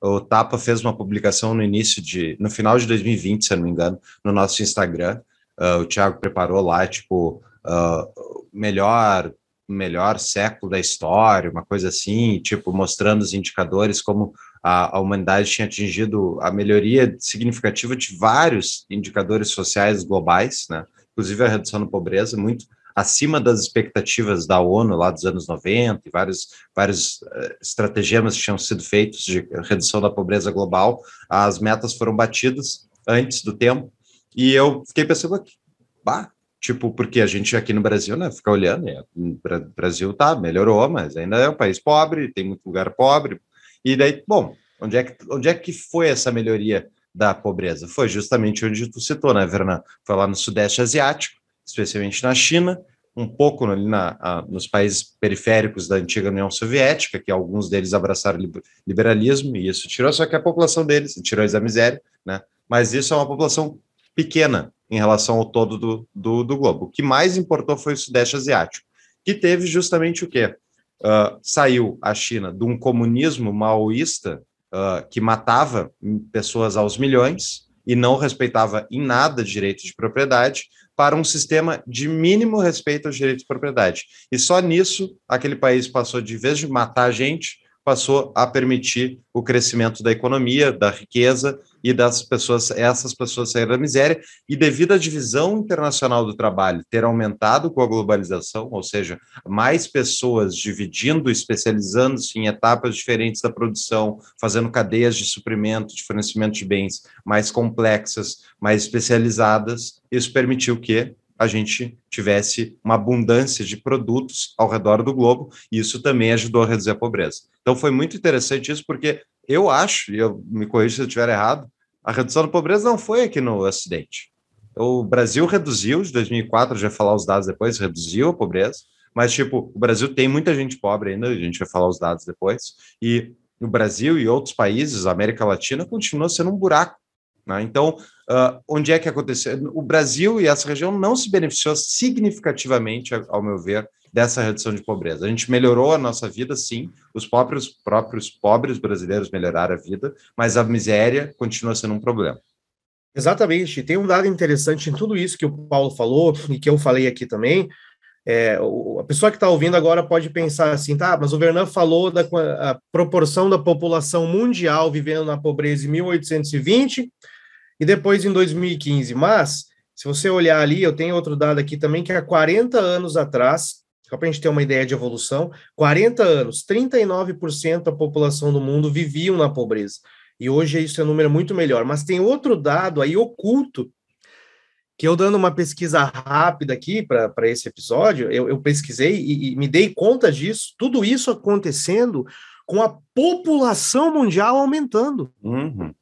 O Tapa fez uma publicação no início de, no final de 2020, se eu não me engano, no nosso Instagram. Uh, o Thiago preparou lá, tipo, uh, melhor melhor século da história, uma coisa assim, tipo, mostrando os indicadores como a, a, humanidade tinha atingido a melhoria significativa de vários indicadores sociais globais, né? inclusive a redução da pobreza, é muito acima das expectativas da ONU lá dos anos 90 e vários, vários eh, estratagemas que tinham sido feitos de redução da pobreza global, as metas foram batidas antes do tempo e eu fiquei pensando aqui, bah, tipo, porque a gente aqui no Brasil, né, fica olhando, o é, hum, Brasil tá, melhorou, mas ainda é um país pobre, tem muito lugar pobre, e daí, bom, onde é que, onde é que foi essa melhoria? da pobreza? Foi justamente onde tu citou, né, Verna? Foi lá no Sudeste Asiático, especialmente na China, um pouco ali na, a, nos países periféricos da antiga União Soviética, que alguns deles abraçaram liberalismo, e isso tirou, só que a população deles tirou eles da miséria, né? Mas isso é uma população pequena em relação ao todo do, do, do globo. O que mais importou foi o Sudeste Asiático, que teve justamente o quê? Uh, saiu a China de um comunismo maoísta uh, que matava pessoas aos milhões e não respeitava em nada direitos de propriedade, para um sistema de mínimo respeito aos direitos de propriedade. E só nisso, aquele país passou de, em vez de matar gente, passou a permitir o crescimento da economia, da riqueza e das pessoas, essas pessoas saírem da miséria. E devido à divisão internacional do trabalho ter aumentado com a globalização, ou seja, mais pessoas dividindo, especializando-se em etapas diferentes da produção, fazendo cadeias de suprimento, de fornecimento de bens mais complexas, mais especializadas, isso permitiu que a gente tivesse uma abundância de produtos ao redor do globo, e isso também ajudou a reduzir a pobreza. Então foi muito interessante isso, porque eu acho, e eu me corrijo se eu estiver errado, a redução da pobreza não foi aqui no Ocidente. O Brasil reduziu, de 2004, já falar os dados depois, reduziu a pobreza, mas, tipo, o Brasil tem muita gente pobre ainda, a gente vai falar os dados depois, e o Brasil e outros países, a América Latina, continua sendo um buraco né? Então, uh, onde é que aconteceu? O Brasil e essa região não se beneficiou significativamente, ao meu ver, dessa redução de pobreza. A gente melhorou a nossa vida, sim, os próprios, próprios pobres brasileiros melhoraram a vida, mas a miséria continua sendo um problema. Exatamente. Tem um dado interessante em tudo isso que o Paulo falou e que eu falei aqui também. É, a pessoa que está ouvindo agora pode pensar assim, tá, mas o Vernan falou da proporção da população mundial vivendo na pobreza em 1820 e depois em 2015. Mas, se você olhar ali, eu tenho outro dado aqui também, que há 40 anos atrás, só para a gente ter uma ideia de evolução, 40 anos, 39% da população do mundo viviam na pobreza. E hoje isso é um número muito melhor. Mas tem outro dado aí oculto, que eu dando uma pesquisa rápida aqui para esse episódio, eu, eu pesquisei e, e me dei conta disso, tudo isso acontecendo com a população mundial aumentando. Uhum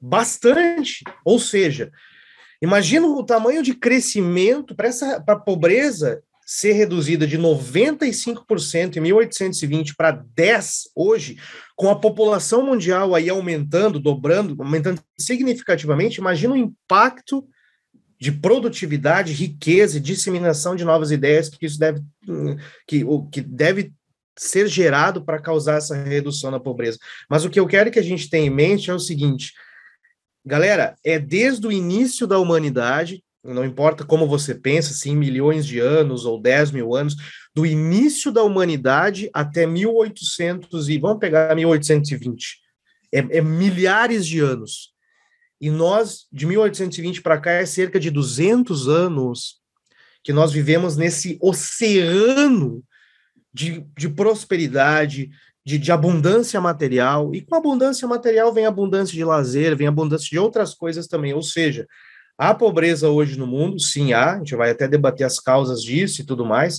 bastante. Ou seja, imagina o tamanho de crescimento para a pobreza ser reduzida de 95% em 1820 para 10 hoje, com a população mundial aí aumentando, dobrando, aumentando significativamente, imagina o impacto de produtividade, riqueza e disseminação de novas ideias que isso deve que o que deve ser gerado para causar essa redução na pobreza. Mas o que eu quero que a gente tenha em mente é o seguinte: Galera, é desde o início da humanidade, não importa como você pensa, se em milhões de anos ou 10 mil anos, do início da humanidade até 1800 e vamos pegar 1820, é, é milhares de anos. E nós, de 1820 para cá, é cerca de 200 anos que nós vivemos nesse oceano de, de prosperidade, de, de, abundância material, e com abundância material vem abundância de lazer, vem abundância de outras coisas também. Ou seja, há pobreza hoje no mundo, sim, há, a gente vai até debater as causas disso e tudo mais,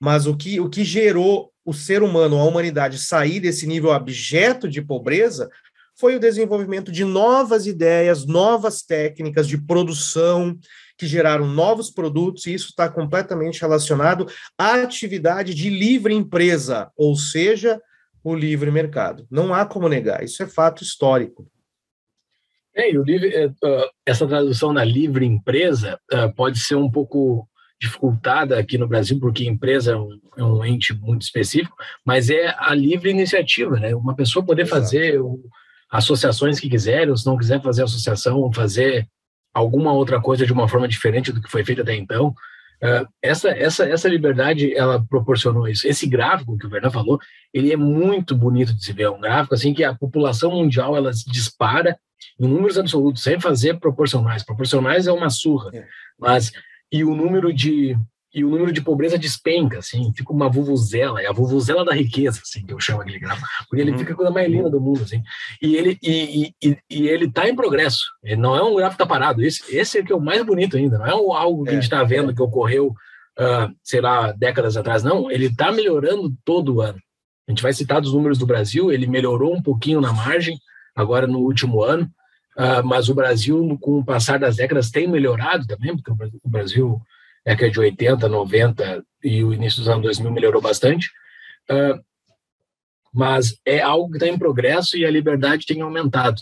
mas o que, o que gerou o ser humano, a humanidade, sair desse nível abjeto de pobreza foi o desenvolvimento de novas ideias, novas técnicas de produção, que geraram novos produtos, e isso está completamente relacionado à atividade de livre empresa, ou seja, o livre mercado. Não há como negar, isso é fato histórico. É, e o livre, é, ah, essa tradução na livre empresa ah, pode ser um pouco dificultada aqui no Brasil, porque empresa é, é um ente muito específico, mas é a livre iniciativa, né? Uma pessoa poder Exato. fazer associações que quiser, ou se não quiser fazer associação, fazer alguma outra coisa de uma forma diferente do que foi feito até então. Ah, essa, essa, essa liberdade, ela proporcionou isso. Esse gráfico que o Vernon falou, ele é muito bonito de se ver. É um gráfico assim que a população mundial, ela se dispara em números absolutos, sem fazer proporcionais. Proporcionais é uma surra, é. mas... E o número de e o número de pobreza despenca, assim, fica uma vuvuzela, é a vuvuzela da riqueza, assim, que eu chamo aquele gráfico, porque ele uhum. fica com a mais linda do mundo, assim, e ele e, e, e, ele tá em progresso, ele não é um gráfico que tá parado, esse, esse é o que é o mais bonito ainda, não é algo que é, a gente está vendo é. que ocorreu, uh, sei lá, décadas atrás, não, ele está melhorando todo ano. A gente vai citar dos números do Brasil, ele melhorou um pouquinho na margem, agora no último ano, uh, mas o Brasil, com o passar das décadas, tem melhorado também, porque o Brasil década é de 80, 90 e o início dos anos 2000 melhorou bastante. Uh, mas é algo que está em progresso e a liberdade tem aumentado.